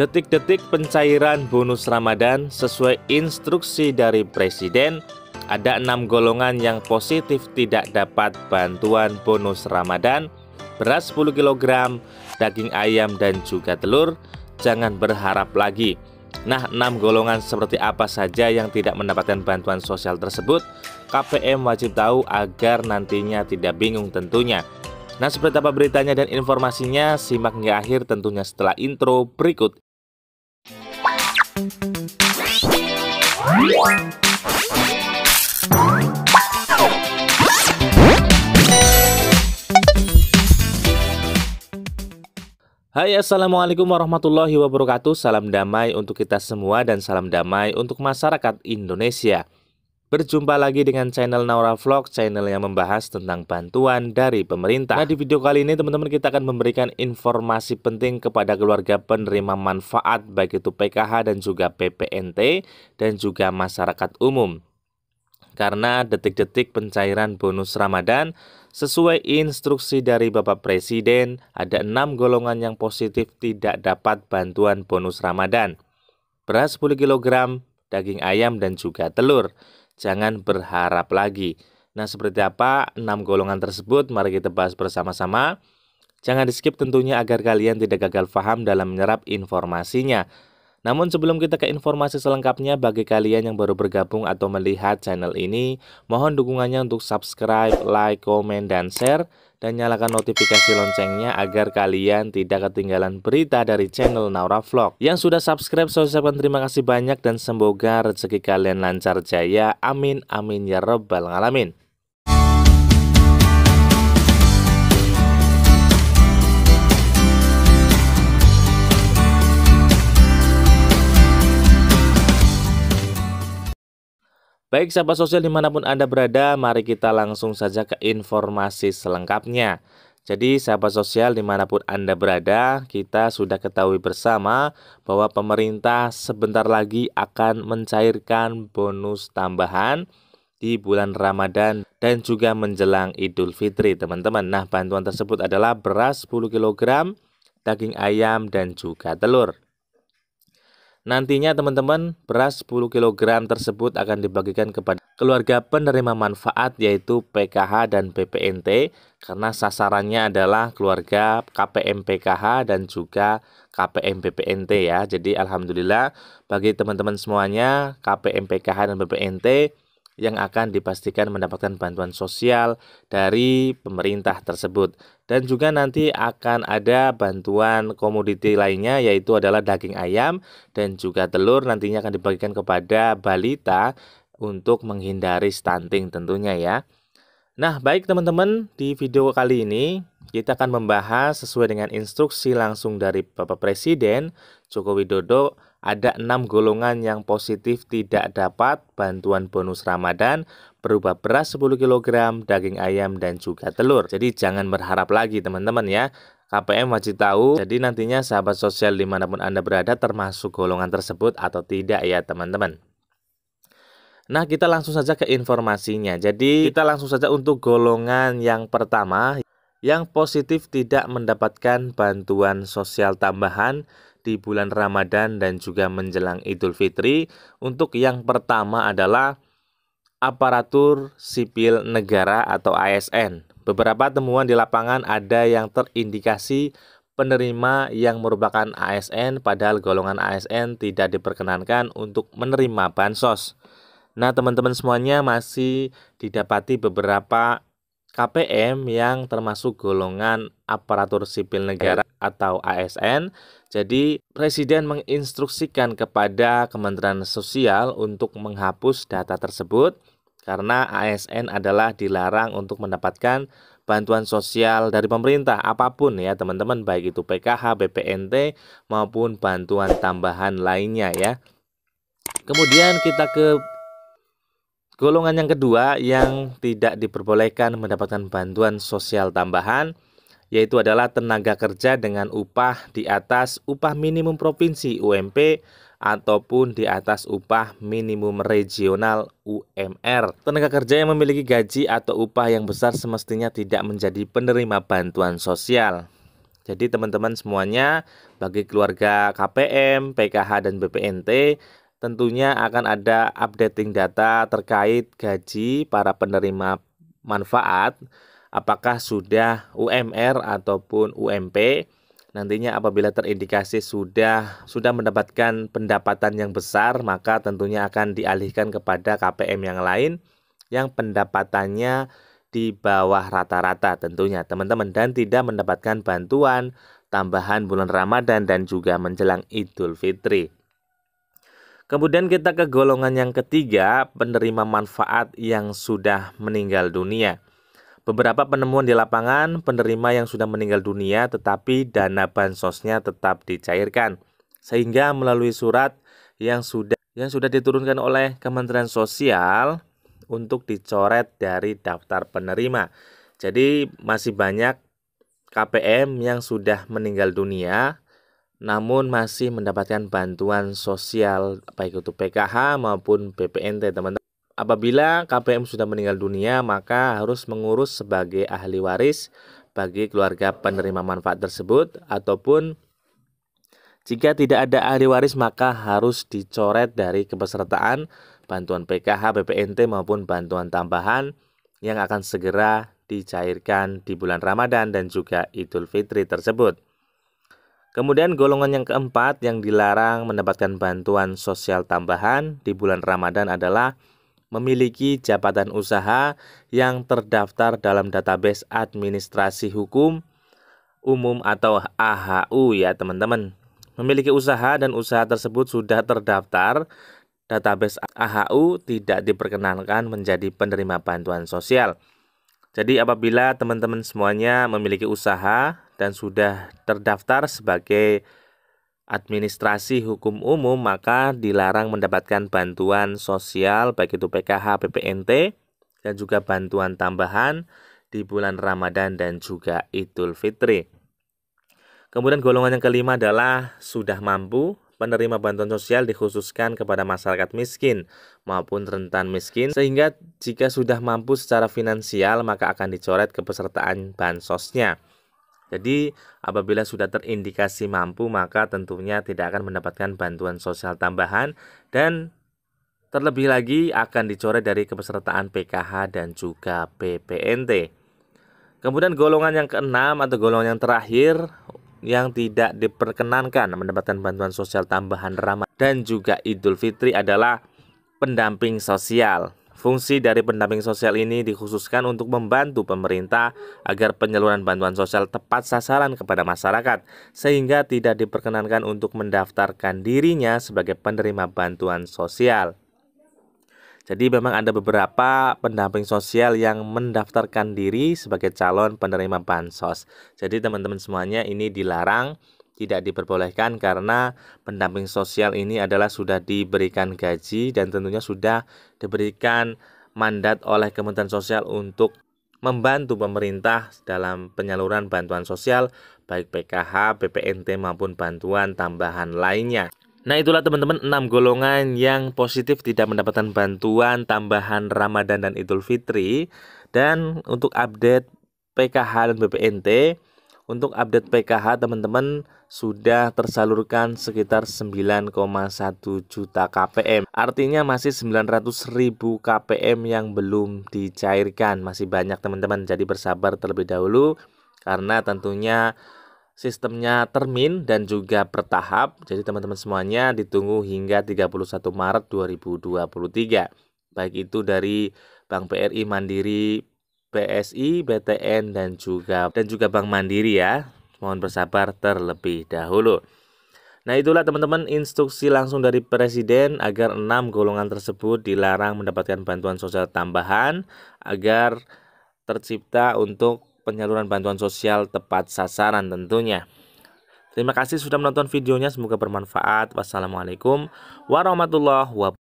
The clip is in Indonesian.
Detik-detik pencairan bonus Ramadan sesuai instruksi dari Presiden, ada enam golongan yang positif tidak dapat bantuan bonus Ramadan, beras 10 kg, daging ayam dan juga telur, jangan berharap lagi. Nah, enam golongan seperti apa saja yang tidak mendapatkan bantuan sosial tersebut, KPM wajib tahu agar nantinya tidak bingung tentunya. Nah, seperti apa beritanya dan informasinya, simak hingga akhir tentunya setelah intro berikut Hai assalamualaikum warahmatullahi wabarakatuh Salam damai untuk kita semua dan salam damai untuk masyarakat Indonesia Berjumpa lagi dengan channel Naura Vlog, channel yang membahas tentang bantuan dari pemerintah. Nah, di video kali ini teman-teman kita akan memberikan informasi penting kepada keluarga penerima manfaat baik itu PKH dan juga PPNT dan juga masyarakat umum. Karena detik-detik pencairan bonus Ramadan Sesuai instruksi dari Bapak Presiden, ada enam golongan yang positif tidak dapat bantuan bonus Ramadan. Beras 10 kg, daging ayam dan juga telur jangan berharap lagi. Nah, seperti apa enam golongan tersebut? Mari kita bahas bersama-sama. Jangan di-skip tentunya agar kalian tidak gagal paham dalam menyerap informasinya. Namun sebelum kita ke informasi selengkapnya, bagi kalian yang baru bergabung atau melihat channel ini, mohon dukungannya untuk subscribe, like, komen, dan share dan nyalakan notifikasi loncengnya agar kalian tidak ketinggalan berita dari channel Naura Vlog. Yang sudah subscribe saya ucapkan terima kasih banyak dan semoga rezeki kalian lancar jaya. Amin amin ya Robbal alamin. Baik sahabat sosial dimanapun Anda berada, mari kita langsung saja ke informasi selengkapnya. Jadi sahabat sosial dimanapun Anda berada, kita sudah ketahui bersama bahwa pemerintah sebentar lagi akan mencairkan bonus tambahan di bulan Ramadan dan juga menjelang Idul Fitri teman-teman. Nah bantuan tersebut adalah beras 10 kg, daging ayam dan juga telur. Nantinya teman-teman, beras 10 kg tersebut akan dibagikan kepada keluarga penerima manfaat yaitu PKH dan PPNT karena sasarannya adalah keluarga KPM PKH dan juga KPM PPNT ya. Jadi alhamdulillah bagi teman-teman semuanya KPM PKH dan PPNT yang akan dipastikan mendapatkan bantuan sosial dari pemerintah tersebut dan juga nanti akan ada bantuan komoditi lainnya yaitu adalah daging ayam dan juga telur nantinya akan dibagikan kepada balita untuk menghindari stunting tentunya ya. Nah, baik teman-teman, di video kali ini kita akan membahas sesuai dengan instruksi langsung dari Bapak Presiden Joko Widodo ada enam golongan yang positif tidak dapat bantuan bonus Ramadan berupa beras 10 kg, daging ayam, dan juga telur. Jadi jangan berharap lagi teman-teman ya. KPM wajib tahu, jadi nantinya sahabat sosial dimanapun Anda berada termasuk golongan tersebut atau tidak ya teman-teman. Nah, kita langsung saja ke informasinya. Jadi, kita langsung saja untuk golongan yang pertama yang positif tidak mendapatkan bantuan sosial tambahan di bulan Ramadan dan juga menjelang Idul Fitri. Untuk yang pertama adalah aparatur sipil negara atau ASN. Beberapa temuan di lapangan ada yang terindikasi penerima yang merupakan ASN padahal golongan ASN tidak diperkenankan untuk menerima bansos. Nah, teman-teman semuanya masih didapati beberapa KPM yang termasuk golongan aparatur sipil negara atau ASN. Jadi presiden menginstruksikan kepada Kementerian Sosial untuk menghapus data tersebut karena ASN adalah dilarang untuk mendapatkan bantuan sosial dari pemerintah apapun ya teman-teman baik itu PKH, BPNT maupun bantuan tambahan lainnya ya. Kemudian kita ke Golongan yang kedua yang tidak diperbolehkan mendapatkan bantuan sosial tambahan yaitu adalah tenaga kerja dengan upah di atas upah minimum provinsi UMP ataupun di atas upah minimum regional UMR. Tenaga kerja yang memiliki gaji atau upah yang besar semestinya tidak menjadi penerima bantuan sosial. Jadi teman-teman semuanya bagi keluarga KPM, PKH dan BPNT tentunya akan ada updating data terkait gaji para penerima manfaat apakah sudah UMR ataupun UMP nantinya apabila terindikasi sudah sudah mendapatkan pendapatan yang besar maka tentunya akan dialihkan kepada KPM yang lain yang pendapatannya di bawah rata-rata tentunya teman-teman dan tidak mendapatkan bantuan tambahan bulan Ramadan dan juga menjelang Idul Fitri. Kemudian kita ke golongan yang ketiga, penerima manfaat yang sudah meninggal dunia. Beberapa penemuan di lapangan, penerima yang sudah meninggal dunia tetapi dana bansosnya tetap dicairkan. Sehingga melalui surat yang sudah yang sudah diturunkan oleh Kementerian Sosial untuk dicoret dari daftar penerima. Jadi masih banyak KPM yang sudah meninggal dunia namun masih mendapatkan bantuan sosial baik itu PKH maupun BPNT teman-teman. Apabila KPM sudah meninggal dunia maka harus mengurus sebagai ahli waris bagi keluarga penerima manfaat tersebut ataupun jika tidak ada ahli waris maka harus dicoret dari kepesertaan bantuan PKH, BPNT maupun bantuan tambahan yang akan segera dicairkan di bulan Ramadan dan juga Idul Fitri tersebut. Kemudian golongan yang keempat yang dilarang mendapatkan bantuan sosial tambahan di bulan Ramadan adalah memiliki jabatan usaha yang terdaftar dalam database administrasi hukum umum atau AHU ya teman-teman. Memiliki usaha dan usaha tersebut sudah terdaftar database AHU tidak diperkenankan menjadi penerima bantuan sosial. Jadi apabila teman-teman semuanya memiliki usaha dan sudah terdaftar sebagai administrasi hukum umum maka dilarang mendapatkan bantuan sosial baik itu PKH, PPNT dan juga bantuan tambahan di bulan Ramadan dan juga Idul Fitri. Kemudian golongan yang kelima adalah sudah mampu penerima bantuan sosial dikhususkan kepada masyarakat miskin maupun rentan miskin sehingga jika sudah mampu secara finansial maka akan dicoret kepesertaan bansosnya. Jadi apabila sudah terindikasi mampu maka tentunya tidak akan mendapatkan bantuan sosial tambahan dan terlebih lagi akan dicoret dari kepesertaan PKH dan juga PPNT. Kemudian golongan yang keenam atau golongan yang terakhir yang tidak diperkenankan mendapatkan bantuan sosial tambahan Ramadan dan juga Idul Fitri adalah pendamping sosial. Fungsi dari pendamping sosial ini dikhususkan untuk membantu pemerintah agar penyaluran bantuan sosial tepat sasaran kepada masyarakat, sehingga tidak diperkenankan untuk mendaftarkan dirinya sebagai penerima bantuan sosial. Jadi memang ada beberapa pendamping sosial yang mendaftarkan diri sebagai calon penerima bansos. Jadi teman-teman semuanya ini dilarang tidak diperbolehkan karena pendamping sosial ini adalah sudah diberikan gaji dan tentunya sudah diberikan mandat oleh Kementerian Sosial untuk membantu pemerintah dalam penyaluran bantuan sosial baik PKH, BPNT maupun bantuan tambahan lainnya. Nah itulah teman-teman 6 golongan yang positif tidak mendapatkan bantuan tambahan Ramadan dan Idul Fitri Dan untuk update PKH dan BPNT untuk update PKH teman-teman sudah tersalurkan sekitar 9,1 juta KPM. Artinya masih 900 ribu KPM yang belum dicairkan. Masih banyak teman-teman. Jadi bersabar terlebih dahulu karena tentunya sistemnya termin dan juga bertahap. Jadi teman-teman semuanya ditunggu hingga 31 Maret 2023. Baik itu dari Bank BRI Mandiri, BSI, BTN dan juga dan juga Bank Mandiri ya. Mohon bersabar terlebih dahulu. Nah itulah teman-teman instruksi langsung dari Presiden agar enam golongan tersebut dilarang mendapatkan bantuan sosial tambahan agar tercipta untuk penyaluran bantuan sosial tepat sasaran tentunya. Terima kasih sudah menonton videonya, semoga bermanfaat. Wassalamualaikum warahmatullahi wabarakatuh.